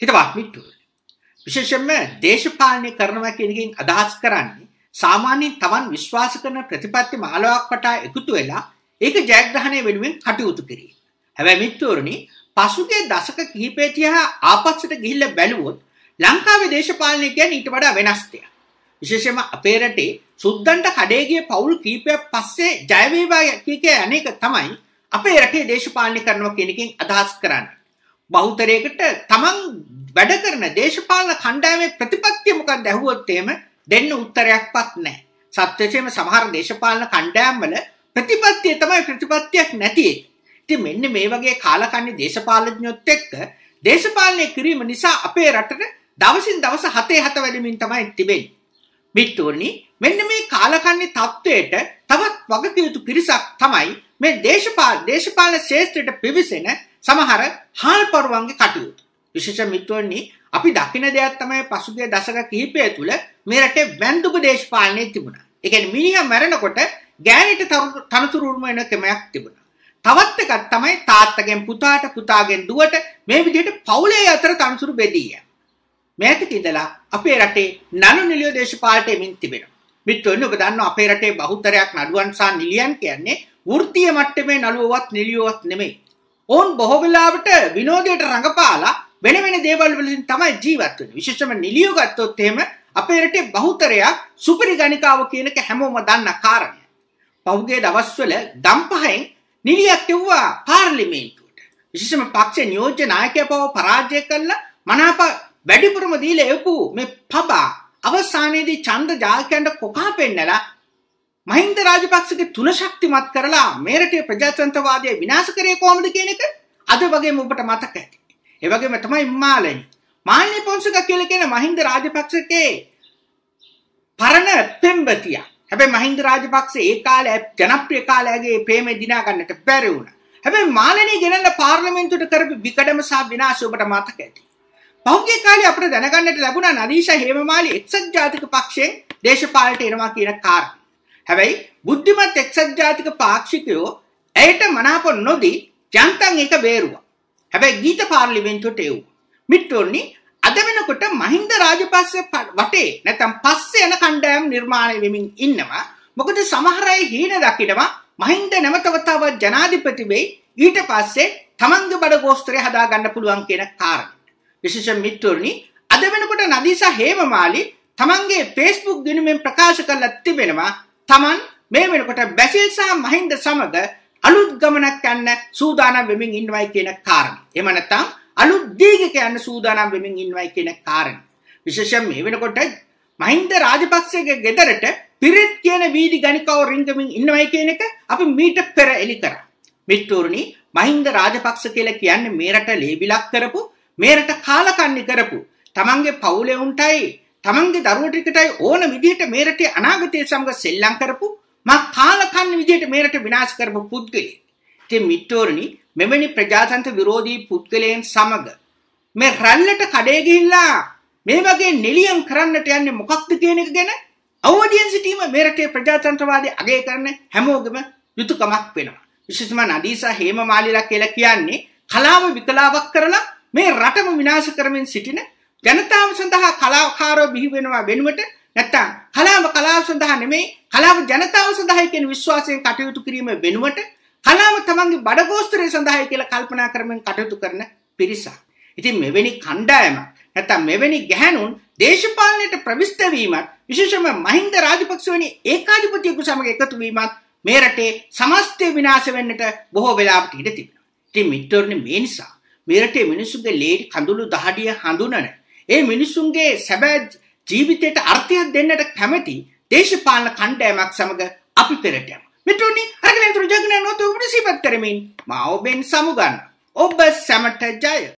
හිතවත් මිත්තුනි. විශේෂයෙන්ම දේශපාලනය කරනවා කියන එකෙන් අදහස් කරන්නේ සාමාන්‍යයෙන් Taman විශ්වාස කරන ප්‍රතිපත්ති මාලාවක් වටා එකතු වෙලා ඒක ජයග්‍රහණය වෙනුවෙන් කටයුතු කිරීම. හැබැයි මිත්තුනි පසුගිය දශක කිහිපය තියා ආපස්සට ගිහිල්ලා බැලුවොත් ලංකාවේ දේශපාලනය කියන්නේ ඊට වඩා වෙනස් දෙයක්. විශේෂයෙන්ම අපේ රටේ සුද්දන්ට කඩේ ගිය පවුල් කීපයක් පස්සේ ජය වේවා කියන එක තමයි අපේ රටේ දේශපාලනය කරනවා කියන එකෙන් අදහස් කරන්නේ. බහුතරයකට තමන් වැඩ කරන දේශපාලන කණ්ඩායමේ ප්‍රතිපත්තිය මොකක්ද ඇහුවොත් එහෙම දෙන්න උත්තරයක්වත් නැහැ. සත්‍යයෙන්ම සමහර දේශපාලන කණ්ඩායම්වල ප්‍රතිපත්තිය තමයි ප්‍රතිපත්තියක් නැති එක. ඉතින් මෙන්න මේ වගේ කාලකන්ණි දේශපාලඥයොත් එක්ක දේශපාලනය කිරීම නිසා අපේ රටට දවසින් දවස හතේ හත වැඩිමින් තමයි තිබෙන්නේ. මිත්තුනි මෙන්න මේ කාලකන්ණි තත්වයට තවත් වගකීතු පිරිසක් තමයි මේ දේශපාලන දේශපාලන ශාස්ත්‍රයට පිවිසෙන සමහර හාල්පරුවන්ගේ කටයුතු. විශේෂ මිත්‍රවනි අපි දකින දෙයක් තමයි පසුගිය දශක කිහිපය තුළ මේ රටේ වැන්දුබ දේශපාලනය තිබුණා. ඒ කියන්නේ මිනිහා මැරෙනකොට ගෑණිට තනතුරු උරුම වෙන ක්‍රමයක් තිබුණා. තවත් එකක් තමයි තාත්තගෙන් පුතාට පුතාගෙන් දුවට මේ විදිහට පවුලේ අතර තනතුරු බෙදී යෑම. මෑතක ඉඳලා අපේ රටේ නළු නිළියෝ දේශපාලනයේ මින් තිබෙනවා. මිත්‍රවනි ඔබ දන්නවා අපේ රටේ බහුතරයක් නළුවන් සහ නිළියන් කියන්නේ වෘත්තීය මට්ටමේ නළුවවත් නිළියෝවත් නෙමෙයි. ඔවුන් බොහෝ වෙලාවට විනෝදයට රඟපාලා වෙන වෙන දේවල් වලින් තමයි ජීවත් වෙන්නේ. විශේෂයෙන්ම නිලියෝ ගත්තොත් එහෙම අපේ රටේ බහුතරයක් සුපිරි ගණිකාව කියන එක හැමෝම දන්න කාරණය. පහුගිය දවස්වල දම්පහෙන් නිලියක් එවුවා පාර්ලිමේන්තුවට. විශේෂයෙන්ම පක්ෂ නියෝජ්‍ය නායකයා පව පරාජය කළා මනාප වැඩිපුරම දීලා එවපු මේ පබා අවසානයේදී ඡන්ද ජාතිකයන්ට කොකා පෙන්නලා මහින්ද රාජපක්ෂගේ තුන ශක්තිමත් කරලා මේරටේ ප්‍රජාතන්ත්‍රවාදය විනාශ කරේ කොහොමද කියන එක අද වගේම ඔබට මතක ඇති. ඒ වගේම තමයි මාලනි. මාලනි පොන්සක කියලා කියන මහින්ද රාජපක්ෂගේ පරණ පෙම්බතියා. හැබැයි මහින්ද රාජපක්ෂ ඒ කාලේ ජනප්‍රිය කාලයගේ ප්‍රේමේ දිනා ගන්නට බැරි වුණා. හැබැයි මාලනී ගෙනල්ල පාර්ලිමේන්තුවට කරපු විකඩම සහ විනාශය ඔබට මතක ඇති. පහුගිය කාලේ අපිට දැනගන්නට ලැබුණා නදීෂා හේමමාලි එක්සත් ජාතික පක්ෂයෙන් දේශපාලනට එනවා කියන කාරණා. හැබැයි බුද්ධිමත් එක්සත් ජාතික පාක්ෂිකයෝ ඇයට මනාප නොදී ජනතන් එක බේරුවා. හැබැයි ගීත පාර්ලිමේන්තුවට එව්වා. මිට්ටෝනි අද වෙනකොට මහින්ද රාජපක්ෂ වටේ නැත්නම් පස්සේ යන කණ්ඩායම් නිර්මාණය වෙමින් ඉන්නවා. මොකද සමහර අය හීන දකිනවා මහින්ද නැවතවතාවක් ජනාධිපති වෙයි ඊට පස්සේ තමන්ගේ බඩ ගෝස්තරය හදා ගන්න පුළුවන් කියන කාරණේ. විශේෂ මිට්ටෝනි අද වෙනකොට නදීසා හේමමාලි තමන්ගේ Facebook ගිණුමෙන් ප්‍රකාශ කරලා තිබෙනවා තමන් මේ වෙනකොට බැසිල් සහ මහින්ද සමග අලුත් ගමනක් යන්න සූදානම් වෙමින් ඉන්නවයි කියන කාරණේ. එහෙම නැත්නම් අලුත් දීගක යන්න සූදානම් වෙමින් ඉන්නවයි කියන කාරණේ. විශේෂයෙන් මේ වෙනකොට මහින්ද රාජපක්ෂගේ ගෙදරට පිරිත් කියන වීදි ගණිකව රිංගමින් ඉන්නවයි කියන එක අපි මීට පෙර එලි කරා. මිත්‍රෝරුනි මහින්ද රාජපක්ෂ කියලා කියන්නේ මේ රට ලේබිලක් කරපු, මේ රට කාලකන්ණි කරපු, තමන්ගේ පවුලේ උන්ටයි තමන්ගේ දරුවෝ ටිකටයි ඕන විදිහට මේ රටේ අනාගතය සමග සෙල්ලම් කරපු මා කාලකන්න විදිහට මේ රට විනාශ කරපු පුද්ගලයෙක්. ඉතින් මිත්‍රෝරණි මෙවැනි ප්‍රජාතන්ත්‍ර විරෝධී පුද්ගලයන් සමග මේ රැල්ලට කඩේ ගිහිල්ලා මේ වගේ නිලියම් කරන්නට යන්නේ මොකක්ද කියන එක ගැන අවදියෙන් සිටීම මේ රටේ ප්‍රජාතන්ත්‍රවාදී අගය කරන හැමෝගෙම යුතුයකමක් වෙනවා. විශේෂම නදීසා හේමමාලිලා කියලා කියන්නේ කලාව විකලාවක් කරලා මේ රටම විනාශ කරමින් සිටින ජනතාව සඳහා කලාව කලාකාරෝ බිහි වෙනවා වෙනුවට නැත්තම් කලාව කලාව සඳහා නෙමෙයි කලාව ජනතාව සඳහායි කියන විශ්වාසයෙන් කටයුතු කිරීම වෙනුවට කලාව තමන්ගේ බඩගෝස්තරය සඳහායි කියලා කල්පනා කරමින් කටයුතු කරන පිරිසක්. ඉතින් මෙවැනි කණ්ඩායමක් නැත්තම් මෙවැනි ගැහැණුන් දේශපාලනයට ප්‍රවිෂ්ඨ වීමත් විශේෂයෙන්ම මහින්ද රාජපක්ෂ වැනි ඒකාධිපතියෙකු සමග එකතු වීමත් මේ රටේ සමස්තය විනාශ වෙන්නට බොහෝ වෙලාවකට ඉඩ තිබෙනවා. ඉතින් මිත්‍රෝනි මේ නිසා මේ රටේ මිනිසුන්ගේ ලේ කඳුළු දහඩිය හඳුනන ඒ මිනිසුන්ගේ සැබෑ ජීවිතයට අර්ථයක් දෙන්නට කැමැති දේශපාලන කණ්ඩායමක් සමග අපි පෙරට යමු. මෙතුනි අරගෙන තුරු ජගන නොතු උපදේශපත් කරමින් මා ඔබෙන් සමුගන්න. ඔබ සැමට ජය.